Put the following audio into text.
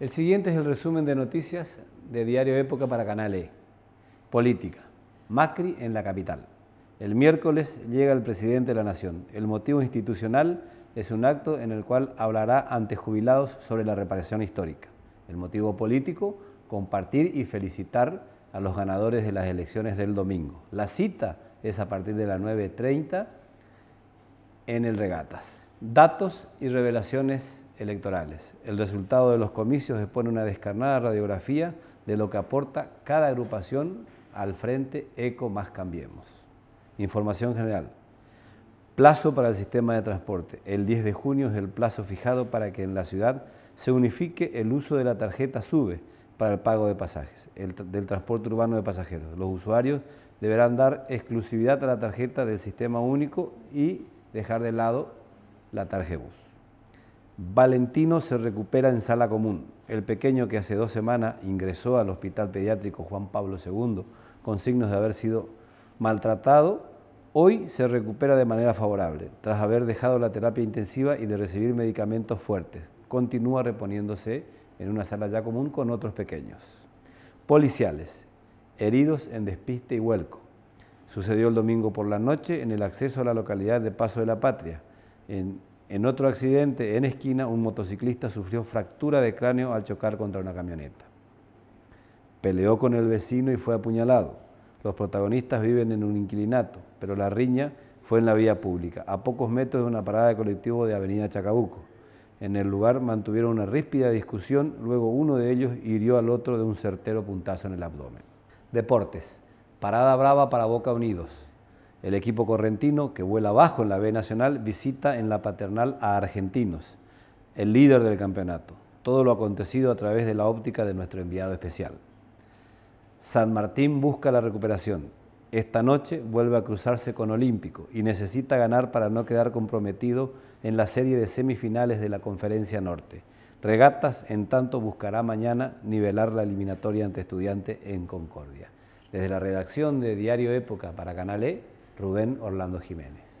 El siguiente es el resumen de noticias de Diario Época para Canal E. Política. Macri en la capital. El miércoles llega el presidente de la Nación. El motivo institucional es un acto en el cual hablará ante jubilados sobre la reparación histórica. El motivo político, compartir y felicitar a los ganadores de las elecciones del domingo. La cita es a partir de las 9.30 en el Regatas. Datos y revelaciones electorales. El resultado de los comicios expone una descarnada radiografía de lo que aporta cada agrupación al Frente Eco Más Cambiemos. Información general. Plazo para el sistema de transporte. El 10 de junio es el plazo fijado para que en la ciudad se unifique el uso de la tarjeta SUBE para el pago de pasajes, del transporte urbano de pasajeros. Los usuarios deberán dar exclusividad a la tarjeta del sistema único y dejar de lado la tarjeta bus. Valentino se recupera en sala común. El pequeño que hace dos semanas ingresó al Hospital Pediátrico Juan Pablo II con signos de haber sido maltratado, hoy se recupera de manera favorable, tras haber dejado la terapia intensiva y de recibir medicamentos fuertes. Continúa reponiéndose en una sala ya común con otros pequeños. Policiales, heridos en despiste y vuelco. Sucedió el domingo por la noche en el acceso a la localidad de Paso de la Patria, en en otro accidente en esquina, un motociclista sufrió fractura de cráneo al chocar contra una camioneta. Peleó con el vecino y fue apuñalado. Los protagonistas viven en un inquilinato, pero la riña fue en la vía pública, a pocos metros de una parada de colectivo de Avenida Chacabuco. En el lugar mantuvieron una ríspida discusión, luego uno de ellos hirió al otro de un certero puntazo en el abdomen. Deportes. Parada brava para Boca Unidos. El equipo correntino, que vuela abajo en la B Nacional, visita en la paternal a Argentinos, el líder del campeonato. Todo lo acontecido a través de la óptica de nuestro enviado especial. San Martín busca la recuperación. Esta noche vuelve a cruzarse con Olímpico y necesita ganar para no quedar comprometido en la serie de semifinales de la Conferencia Norte. Regatas, en tanto, buscará mañana nivelar la eliminatoria ante estudiante en Concordia. Desde la redacción de Diario Época para Canal E, Rubén Orlando Jiménez.